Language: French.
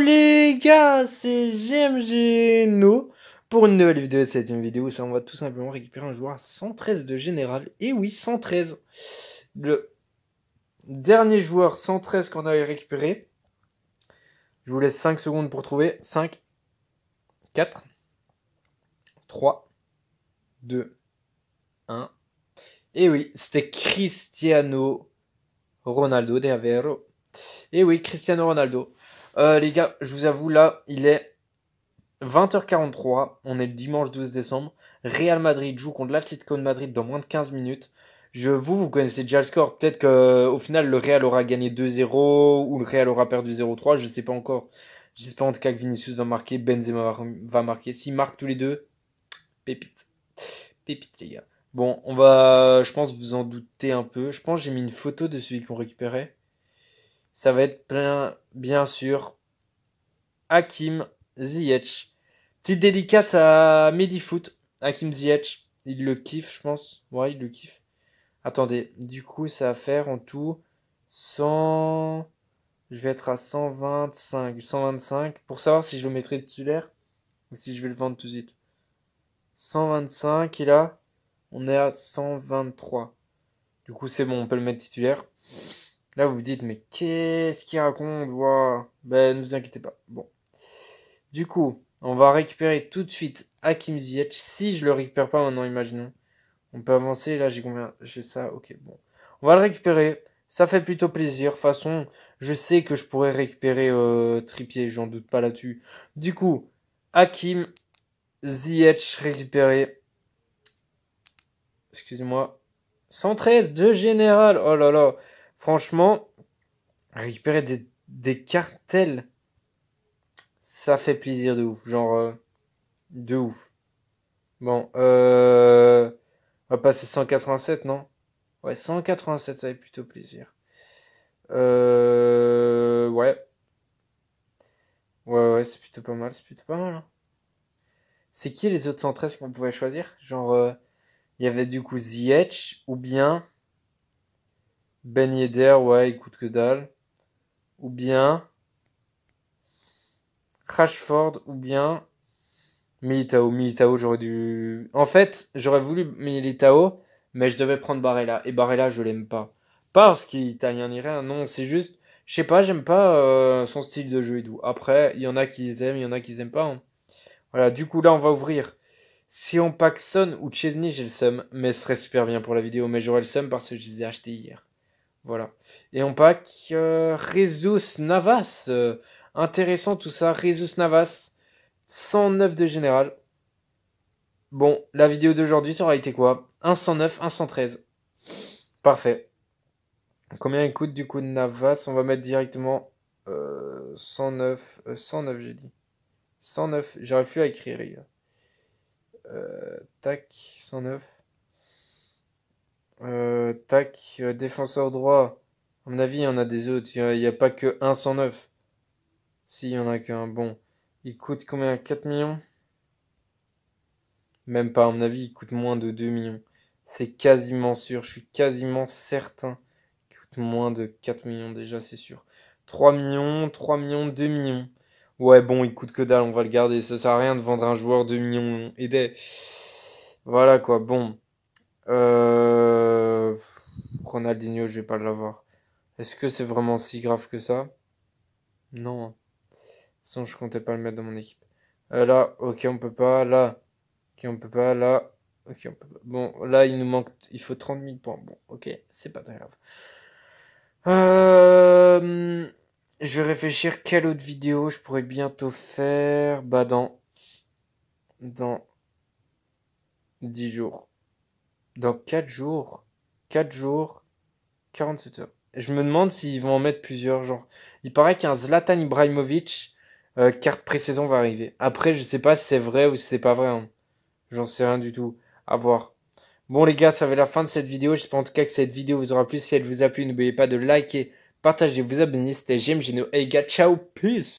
les gars, c'est GMG No pour une nouvelle vidéo. C'est une vidéo où ça, on va tout simplement récupérer un joueur 113 de général. Et oui, 113. Le dernier joueur 113 qu'on avait récupéré. Je vous laisse 5 secondes pour trouver. 5, 4, 3, 2, 1. Et eh oui, c'était Cristiano Ronaldo de averro Et eh oui, Cristiano Ronaldo. Euh, les gars, je vous avoue, là, il est 20h43. On est le dimanche 12 décembre. Real Madrid joue contre l'Atlético de Madrid dans moins de 15 minutes. Je vous, vous connaissez déjà le score. Peut-être qu'au euh, final, le Real aura gagné 2-0 ou le Real aura perdu 0-3. Je ne sais pas encore. J'espère en tout cas que Vinicius va marquer, Benzema va marquer. S'ils marquent tous les deux, pépite. Pépite, les gars. Bon, on va, je pense vous en douter un peu. Je pense j'ai mis une photo de celui qu'on récupérait. Ça va être plein, bien sûr, Hakim Ziyech. Petite dédicace à Medifoot, Hakim Ziyech. Il le kiffe, je pense. Ouais, il le kiffe. Attendez, du coup, ça va faire en tout 100. Je vais être à 125. 125 pour savoir si je le mettrai titulaire ou si je vais le vendre tout de suite. 125, il a... On est à 123. Du coup, c'est bon, on peut le mettre titulaire. Là, vous vous dites, mais qu'est-ce qu'il raconte Ben, ne vous inquiétez pas. Bon. Du coup, on va récupérer tout de suite Hakim Ziyech. Si je le récupère pas maintenant, imaginons. On peut avancer. Là, j'ai combien J'ai ça. Ok, bon. On va le récupérer. Ça fait plutôt plaisir. De toute façon, je sais que je pourrais récupérer euh, Tripier. J'en doute pas là-dessus. Du coup, Hakim Ziyech récupéré excusez-moi, 113 de général. Oh là là. Franchement, récupérer des, cartels, ça fait plaisir de ouf. Genre, euh, de ouf. Bon, euh, on va passer 187, non Ouais, 187, ça fait plutôt plaisir. Euh, ouais. Ouais, ouais, c'est plutôt pas mal, c'est plutôt pas mal. Hein. C'est qui les autres 113 qu'on pouvait choisir Genre... Euh, il y avait du coup Ziyech ou bien Ben Yedder, ouais, écoute que dalle. Ou bien Crashford ou bien Militao. Militao, j'aurais dû. En fait, j'aurais voulu Militao, mais je devais prendre Barella. Et Barella, je l'aime pas. Pas parce qu'il est italien ni rien, hein. non, c'est juste. Je sais pas, j'aime pas euh, son style de jeu et tout. Après, il y en a qui aiment, il y en a qui aiment pas. Hein. Voilà, du coup là on va ouvrir si on pack Son ou Chesney, j'ai le seum. Mais ce serait super bien pour la vidéo. Mais j'aurais le seum parce que je les ai achetés hier. Voilà. Et on pack euh, Navas. Euh, intéressant tout ça. Rezus Navas. 109 de général. Bon, la vidéo d'aujourd'hui, ça été quoi 109, 113. Parfait. Combien il coûte du coup Navas On va mettre directement euh, 109. 109, euh, j'ai dit. 109. J'arrive plus à écrire, les euh, tac, 109. Euh, tac, euh, défenseur droit. À mon avis, il y en a des autres. Il n'y a, pas que un 109. S'il il en a qu'un. Bon. Il coûte combien 4 millions Même pas, à mon avis, il coûte moins de 2 millions. C'est quasiment sûr. Je suis quasiment certain Il coûte moins de 4 millions déjà, c'est sûr. 3 millions, 3 millions, 2 millions ouais, bon, il coûte que dalle, on va le garder. Ça sert à rien de vendre un joueur de millions et des. Voilà quoi, bon. Euh... Ronaldinho, je vais pas l'avoir. Est-ce que c'est vraiment si grave que ça Non. Sinon, hein. je comptais pas le mettre dans mon équipe. Euh, là, ok, on peut pas. Là, ok, on peut pas. Là, ok, on peut pas. Bon, là, il nous manque. Il faut 30 000 points. Bon, ok, c'est pas très grave. Euh je vais réfléchir quelle autre vidéo je pourrais bientôt faire. Bah dans dans 10 jours. Dans 4 jours. 4 jours. 47 heures. Je me demande s'ils vont en mettre plusieurs. Genre, il paraît qu'un Zlatan Ibrahimovic, euh, carte pré-saison va arriver. Après, je sais pas si c'est vrai ou si c'est pas vrai. Hein. J'en sais rien du tout. À voir. Bon les gars, ça va être la fin de cette vidéo. J'espère en tout cas que cette vidéo vous aura plu. Si elle vous a plu, n'oubliez pas de liker partagez, vous abonnez. C'était J'aime Gino. Hey gars, ciao, peace